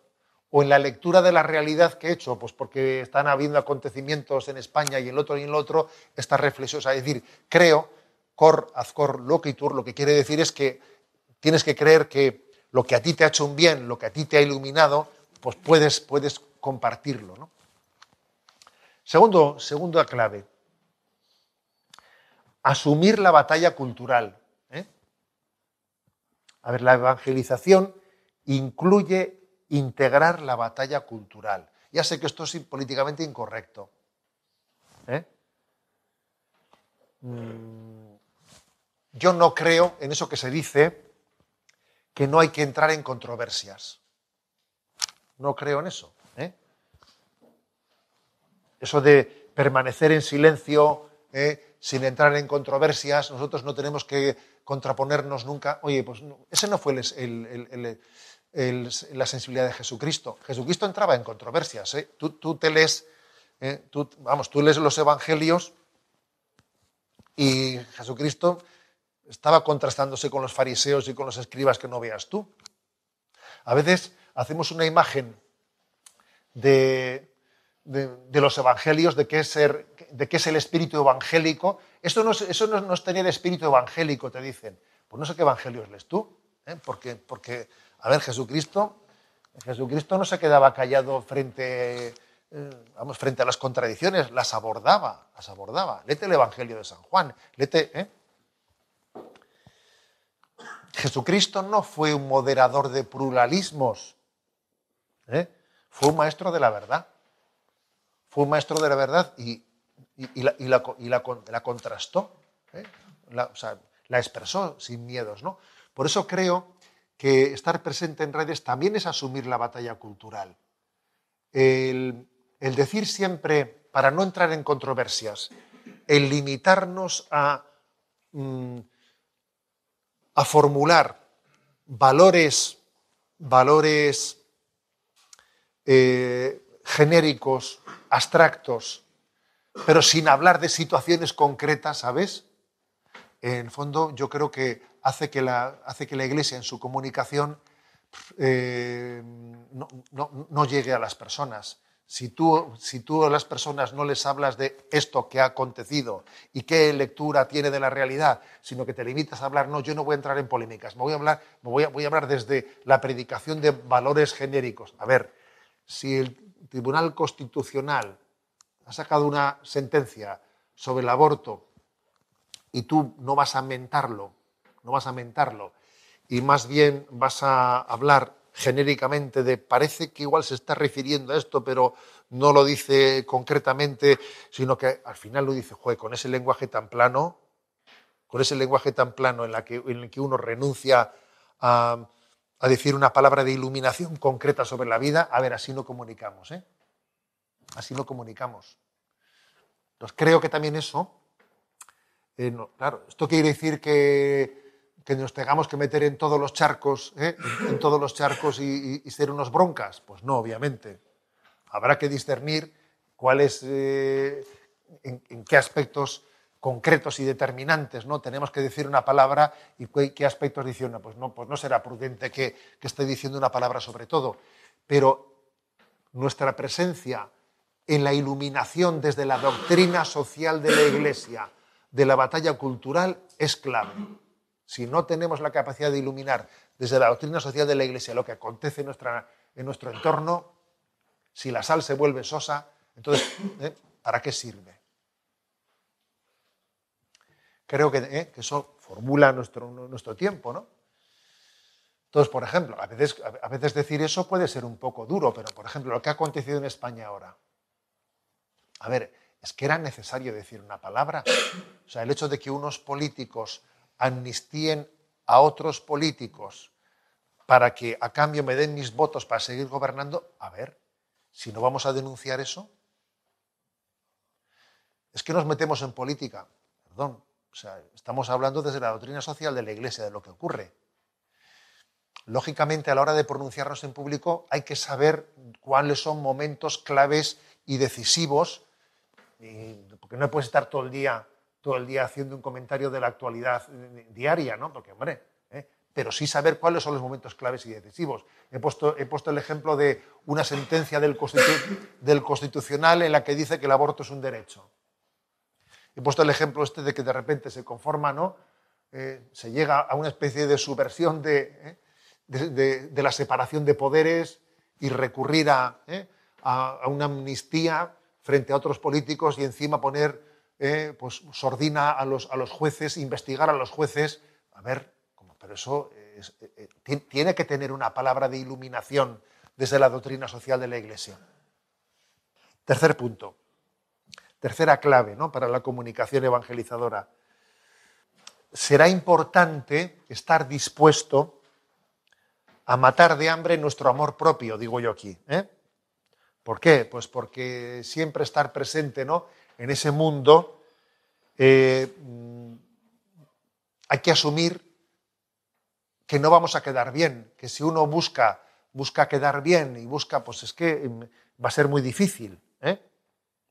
o en la lectura de la realidad que he hecho, pues porque están habiendo acontecimientos en España y el otro y en el otro, está reflexión, es decir, creo, cor, azcor, loquitur, lo que quiere decir es que tienes que creer que lo que a ti te ha hecho un bien, lo que a ti te ha iluminado, pues puedes, puedes compartirlo. Segundo, segunda clave, asumir la batalla cultural. ¿eh? A ver, la evangelización incluye integrar la batalla cultural. Ya sé que esto es políticamente incorrecto. ¿eh? Mm, yo no creo en eso que se dice que no hay que entrar en controversias. No creo en eso. ¿eh? Eso de permanecer en silencio, ¿eh? sin entrar en controversias, nosotros no tenemos que contraponernos nunca. Oye, pues ese no fue el la sensibilidad de Jesucristo. Jesucristo entraba en controversias. ¿eh? Tú, tú, te lees, ¿eh? tú, vamos, tú lees los evangelios y Jesucristo estaba contrastándose con los fariseos y con los escribas que no veas tú. A veces hacemos una imagen de, los evangelios, de qué, es ser, de qué es el espíritu evangélico. Esto no eso no, no es tener espíritu evangélico, te dicen. Pues no sé qué evangelios lees tú, ¿eh? porque, porque a ver, Jesucristo, no se quedaba callado frente, eh, vamos, frente a las contradicciones, las abordaba, las abordaba. Lete el Evangelio de San Juan, lete... ¿eh? Jesucristo no fue un moderador de pluralismos, ¿eh? fue un maestro de la verdad. Fue un maestro de la verdad y, la, contrastó, la expresó sin miedos. ¿no? Por eso creo que estar presente en redes también es asumir la batalla cultural. El, decir siempre, para no entrar en controversias, el limitarnos a, mm, a formular valores, valores eh, genéricos, abstractos, pero sin hablar de situaciones concretas, ¿sabes? En fondo, yo creo que hace que la, hace que la Iglesia en su comunicación eh, no, llegue a las personas. Si tú, si tú a las personas no les hablas de esto que ha acontecido y qué lectura tiene de la realidad, sino que te limitas a hablar, no, yo no voy a entrar en polémicas, me voy a hablar, me voy voy a hablar desde la predicación de valores genéricos. A ver, si el Tribunal Constitucional ha sacado una sentencia sobre el aborto y tú no vas a mentarlo no vas a mentarlo, y más bien vas a hablar genéricamente de parece que igual se está refiriendo a esto, pero no lo dice concretamente, sino que al final lo dice, con ese lenguaje tan plano, con ese lenguaje tan plano en, la que, en el que uno renuncia a, decir una palabra de iluminación concreta sobre la vida, a ver, así no comunicamos, ¿eh? Así no comunicamos. Entonces creo que también eso, eh, claro, esto quiere decir que que nos tengamos que meter en todos los charcos, ¿eh? en todos los charcos y, ser unos broncas. Pues no, obviamente. Habrá que discernir cuál eh, en, qué aspectos concretos y determinantes, ¿no? Tenemos que decir una palabra y qué, aspectos diciendo, pues no, pues no será prudente que, que esté diciendo una palabra sobre todo. Pero nuestra presencia en la iluminación desde la doctrina social de la Iglesia, de la batalla cultural, es clave si no tenemos la capacidad de iluminar desde la doctrina social de la Iglesia lo que acontece en, nuestro entorno, si la sal se vuelve sosa, entonces, ¿eh? ¿para qué sirve? Creo que, ¿eh? eso formula nuestro, tiempo, ¿no? Entonces, por ejemplo, a veces, a veces decir eso puede ser un poco duro, pero por ejemplo, lo que ha acontecido en España ahora. A ver, es que era necesario decir una palabra. O sea, el hecho de que unos políticos amnistíen a otros políticos para que a cambio me den mis votos para seguir gobernando, a ver, si no vamos a denunciar eso, es que nos metemos en política, perdón, o sea, estamos hablando desde la doctrina social de la Iglesia, de lo que ocurre. Lógicamente, a la hora de pronunciarnos en público hay que saber cuáles son momentos claves y decisivos, porque no puedes estar todo el día todo el día haciendo un comentario de la actualidad eh, eh, diaria, ¿no? Porque, hombre, ¿eh? pero sí saber cuáles son los momentos claves y decisivos. He puesto, he puesto el ejemplo de una sentencia del, del Constitucional en la que dice que el aborto es un derecho. He puesto el ejemplo este de que de repente se conforma, ¿no? se llega a una especie de subversión de, la separación de poderes y recurrir a, una amnistía frente a otros políticos y encima poner eh, pues sordina a los, a los jueces, investigar a los jueces. A ver, pero eso eh, eh, tiene que tener una palabra de iluminación desde la doctrina social de la Iglesia. Tercer punto, tercera clave ¿no? para la comunicación evangelizadora. Será importante estar dispuesto a matar de hambre nuestro amor propio, digo yo aquí. ¿eh? ¿Por qué? Pues porque siempre estar presente, ¿no? en ese mundo, eh, hay que asumir que no vamos a quedar bien, que si uno busca, quedar bien y busca, pues es que em, va a ser muy difícil, ¿eh?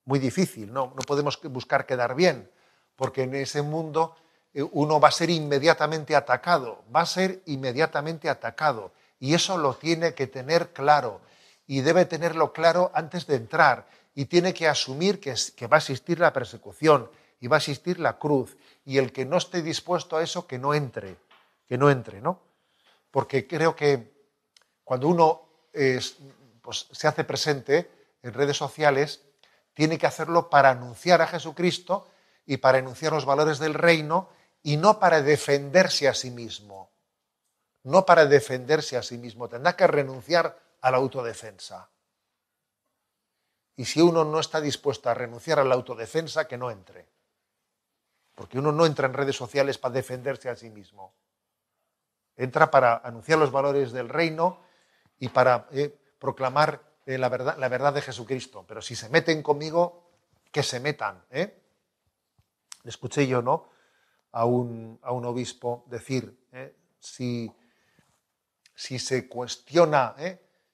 muy difícil, no, no podemos buscar quedar bien, porque en ese mundo eh, uno va a ser inmediatamente atacado, va a ser inmediatamente atacado, y eso lo tiene que tener claro, y debe tenerlo claro antes de entrar, y tiene que asumir que, va a existir la persecución y va a existir la cruz. Y el que no esté dispuesto a eso, que no entre, que no entre, ¿no? Porque creo que cuando uno pues, se hace presente en redes sociales, tiene que hacerlo para anunciar a Jesucristo y para enunciar los valores del reino y no para defenderse a sí mismo. No para defenderse a sí mismo. Tendrá que renunciar a la autodefensa. Y si uno no está dispuesto a renunciar a la autodefensa, que no entre. Porque uno no entra en redes sociales para defenderse a sí mismo. Entra para anunciar los valores del reino y para eh, proclamar eh, la, verdad, la, verdad, de Jesucristo. Pero si se meten conmigo, que se metan. ¿eh? Escuché yo, ¿no? A un, obispo decir, ¿eh? si, si se cuestiona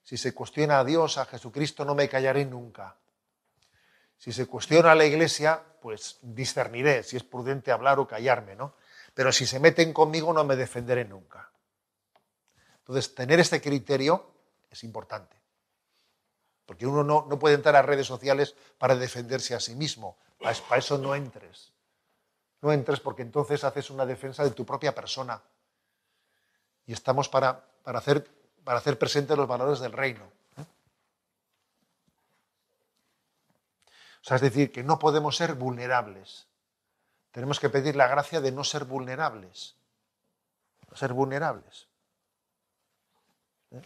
si se cuestiona a Dios, a Jesucristo, no me callaré nunca. Si se cuestiona a la Iglesia, pues discerniré si es prudente hablar o callarme, ¿no? Pero si se meten conmigo, no me defenderé nunca. Entonces, tener este criterio es importante. Porque uno no, puede entrar a redes sociales para defenderse a sí mismo. Para, eso no entres. No entres porque entonces haces una defensa de tu propia persona. Y estamos para, para hacer para hacer presentes los valores del reino. ¿eh? O sea, es decir, que no podemos ser vulnerables. Tenemos que pedir la gracia de no ser vulnerables. No ser vulnerables. ¿Eh?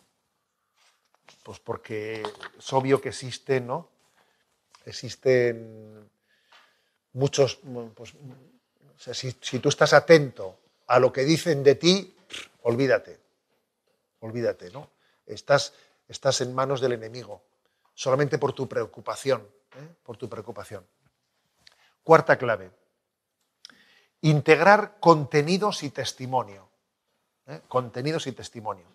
Pues porque es obvio que existen, ¿no? Existen muchos. Pues, si tú estás atento a lo que dicen de ti, olvídate olvídate, ¿no? Estás, estás en manos del enemigo, solamente por tu preocupación, ¿eh? por tu preocupación. Cuarta clave, integrar contenidos y testimonio. ¿eh? Contenidos y testimonio.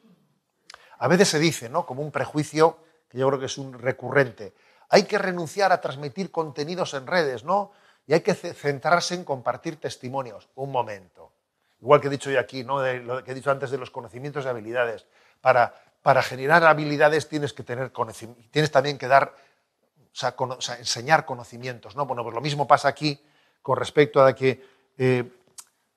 A veces se dice, ¿no? Como un prejuicio, que yo creo que es un recurrente. Hay que renunciar a transmitir contenidos en redes, ¿no? Y hay que centrarse en compartir testimonios. Un momento igual que he dicho yo aquí, ¿no? de lo que he dicho antes de los conocimientos y habilidades. Para, para generar habilidades tienes que tener tienes también que dar, o sea, enseñar conocimientos. ¿no? Bueno, pues lo mismo pasa aquí con respecto a que eh,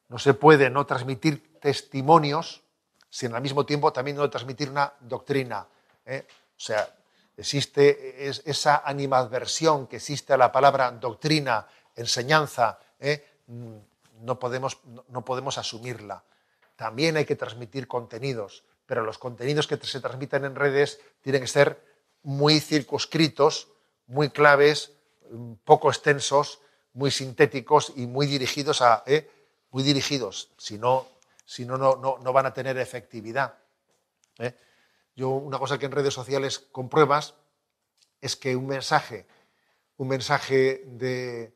no se puede no transmitir testimonios sin al mismo tiempo también no transmitir una doctrina. ¿eh? O sea, existe esa animadversión que existe a la palabra doctrina, enseñanza, ¿eh? no podemos, no podemos asumirla. También hay que transmitir contenidos, pero los contenidos que se transmiten en redes tienen que ser muy circunscritos, muy claves, mm, poco extensos, muy sintéticos y muy dirigidos a... Eh, muy dirigidos, si no, si no, no, no, van a tener efectividad. Eh. Yo una cosa que en redes sociales compruebas es que un mensaje, un mensaje de,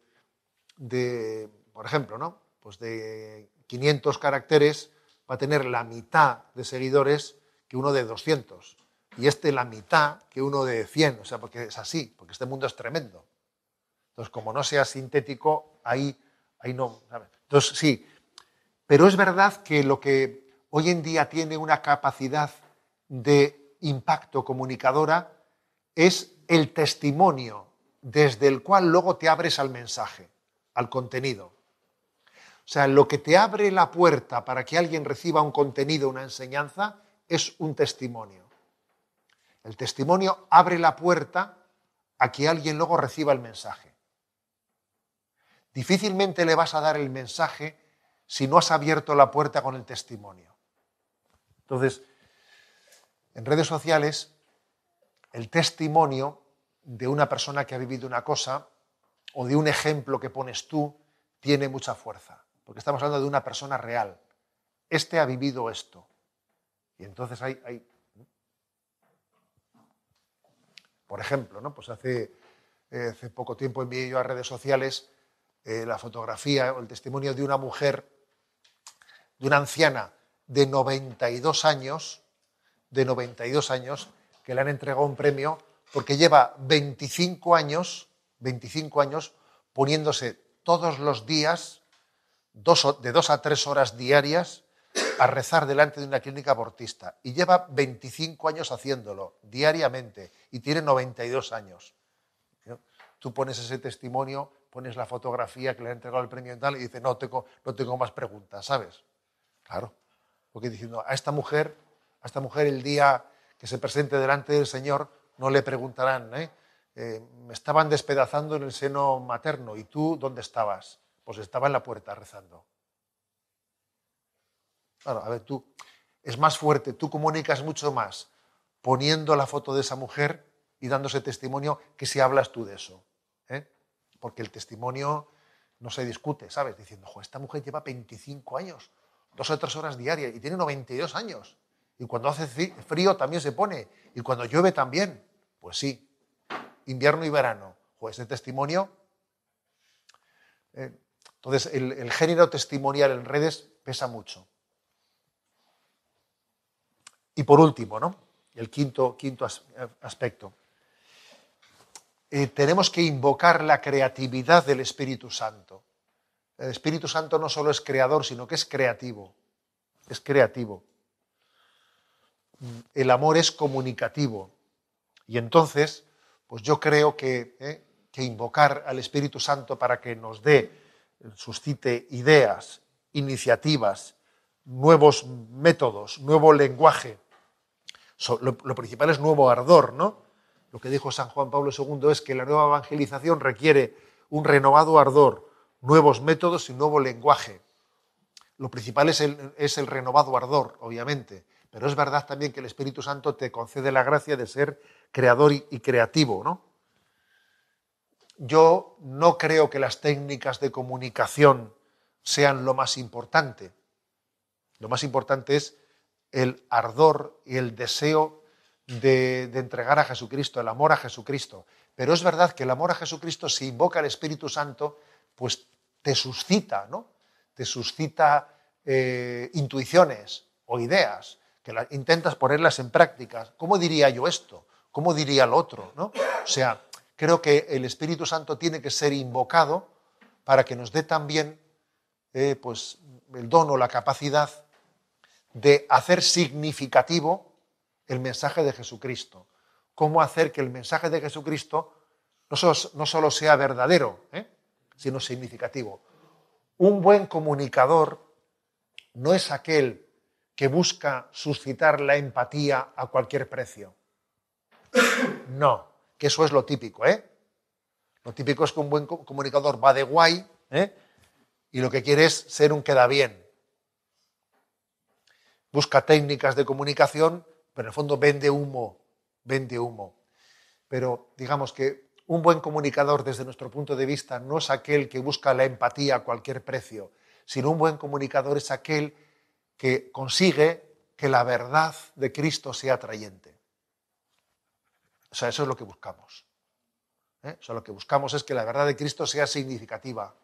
de por ejemplo, ¿no? pues de 500 caracteres va a tener la mitad de seguidores que uno de 200. Y este la mitad que uno de 100. O sea, porque es así, porque este mundo es tremendo. Entonces, como no sea sintético, ahí, ahí no. Entonces, sí. Pero es verdad que lo que hoy en día tiene una capacidad de impacto comunicadora es el testimonio desde el cual luego te abres al mensaje, al contenido. O sea, lo que te abre la puerta para que alguien reciba un contenido, una enseñanza, es un testimonio. El testimonio abre la puerta a que alguien luego reciba el mensaje. Difícilmente le vas a dar el mensaje si no has abierto la puerta con el testimonio. Entonces, en redes sociales, el testimonio de una persona que ha vivido una cosa o de un ejemplo que pones tú tiene mucha fuerza porque estamos hablando de una persona real. Este ha vivido esto. Y entonces hay... Por ejemplo, pues eh, hace, poco tiempo envié yo a redes sociales eh, la fotografía o el testimonio de una mujer, de una anciana de 92 años, de 92 años, que le han entregado un premio porque lleva 25 años, 25 años poniéndose todos los días de dos a tres horas diarias a rezar delante de una clínica abortista y lleva 25 años haciéndolo diariamente y tiene 92 años. Tú pones ese testimonio, pones la fotografía que le ha entregado el premio y y dice, no tengo, no tengo más preguntas, ¿sabes? Claro, porque diciendo, a esta mujer, a esta mujer el día que se presente delante del Señor no le preguntarán, ¿eh? Eh, me estaban despedazando en el seno materno y tú dónde estabas. Pues estaba en la puerta rezando. Claro, a ver, tú es más fuerte, tú comunicas mucho más poniendo la foto de esa mujer y dándose testimonio que si hablas tú de eso. ¿eh? Porque el testimonio no se discute, ¿sabes? Diciendo, jo, esta mujer lleva 25 años, dos o tres horas diarias y tiene 92 años. Y cuando hace frío también se pone. Y cuando llueve también. Pues sí, invierno y verano. Jo, ese testimonio eh, entonces, el, género testimonial en redes pesa mucho. Y por último, ¿no? el quinto, quinto aspecto. Eh, tenemos que invocar la creatividad del Espíritu Santo. El Espíritu Santo no solo es creador, sino que es creativo. Es creativo. El amor es comunicativo. Y entonces, pues yo creo que, eh, que invocar al Espíritu Santo para que nos dé suscite ideas, iniciativas, nuevos métodos, nuevo lenguaje. lo, principal es nuevo ardor, ¿no? Lo que dijo San Juan Pablo II es que la nueva evangelización requiere un renovado ardor, nuevos métodos y nuevo lenguaje. Lo principal es el, renovado ardor, obviamente, pero es verdad también que el Espíritu Santo te concede la gracia de ser creador y creativo, ¿no? yo no creo que las técnicas de comunicación sean lo más importante. Lo más importante es el ardor y el deseo de, entregar a Jesucristo, el amor a Jesucristo. Pero es verdad que el amor a Jesucristo, si invoca el Espíritu Santo, pues te suscita, ¿no? Te suscita eh, intuiciones o ideas, que intentas ponerlas en práctica. ¿Cómo diría yo esto? ¿Cómo diría el otro? ¿no? O sea, creo que el Espíritu Santo tiene que ser invocado para que nos dé también eh, pues, el don o la capacidad de hacer significativo el mensaje de Jesucristo. Cómo hacer que el mensaje de Jesucristo no solo, sea verdadero, eh, sino significativo. Un buen comunicador no es aquel que busca suscitar la empatía a cualquier precio. No que eso es lo típico, ¿eh? Lo típico es que un buen comunicador va de guay ¿eh? y lo que quiere es ser un queda bien. Busca técnicas de comunicación, pero en el fondo vende humo, vende humo. Pero digamos que un buen comunicador desde nuestro punto de vista no es aquel que busca la empatía a cualquier precio, sino un buen comunicador es aquel que consigue que la verdad de Cristo sea atrayente. O sea, eso es lo que buscamos. ¿eh? O lo que buscamos es que la verdad de Cristo sea significativa,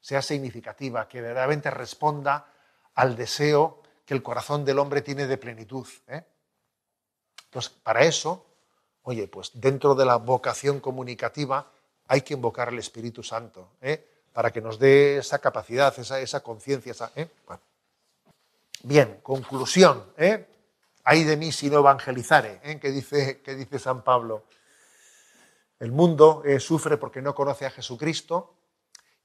sea significativa, que verdaderamente responda al deseo que el corazón del hombre tiene de plenitud. ¿eh? Entonces, para eso, oye, pues dentro de la vocación comunicativa hay que invocar al Espíritu Santo, ¿eh? para que nos dé esa capacidad, esa, esa conciencia. Esa, Bien, conclusión. ¿eh? Hay de mí si no evangelizare, ¿eh? que, dice, dice San Pablo. El mundo eh, sufre porque no conoce a Jesucristo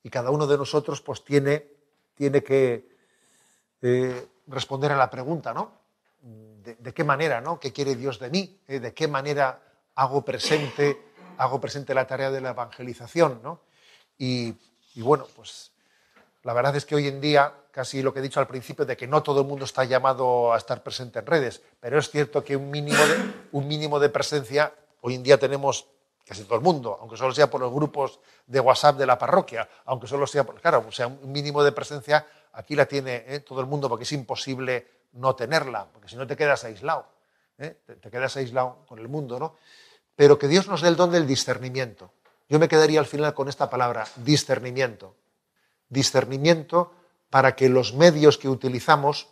y cada uno de nosotros pues tiene, tiene que eh, responder a la pregunta, ¿no? De, qué manera, ¿no? ¿Qué quiere Dios de mí? ¿De qué manera hago presente, hago presente la tarea de la evangelización, ¿no? y bueno, pues la verdad es que hoy en día, casi lo que he dicho al principio, de que no todo el mundo está llamado a estar presente en redes, pero es cierto que un mínimo de, presencia hoy en día tenemos casi todo el mundo, aunque solo sea por los grupos de WhatsApp de la parroquia, aunque solo sea por, claro, o sea, un mínimo de presencia aquí la tiene ¿eh? todo el mundo porque es imposible no tenerla, porque si no te quedas aislado, ¿eh? te, quedas aislado con el mundo, ¿no? Pero que Dios nos dé el don del discernimiento. Yo me quedaría al final con esta palabra, discernimiento discernimiento para que los medios que utilizamos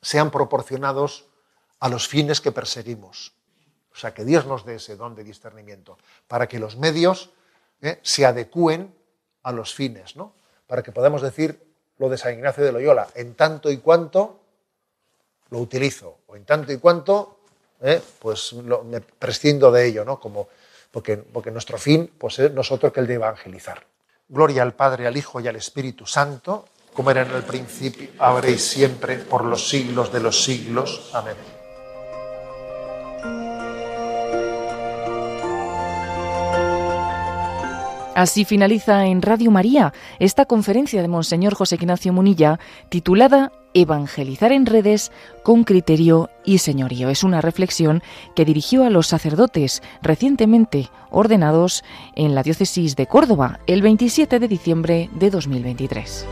sean proporcionados a los fines que perseguimos. O sea, que Dios nos dé ese don de discernimiento, para que los medios eh, se adecúen a los fines, ¿no? Para que podamos decir lo de San Ignacio de Loyola, en tanto y cuanto lo utilizo, o en tanto y cuanto, eh, pues me prescindo de ello, ¿no? Como, porque, porque nuestro fin pues, es nosotros que el de evangelizar. Gloria al Padre, al Hijo y al Espíritu Santo, como era en el principio, ahora y siempre, por los siglos de los siglos. Amén. Así finaliza en Radio María esta conferencia de Monseñor José Ignacio Munilla, titulada evangelizar en redes con criterio y señorío. Es una reflexión que dirigió a los sacerdotes recientemente ordenados en la diócesis de Córdoba el 27 de diciembre de 2023.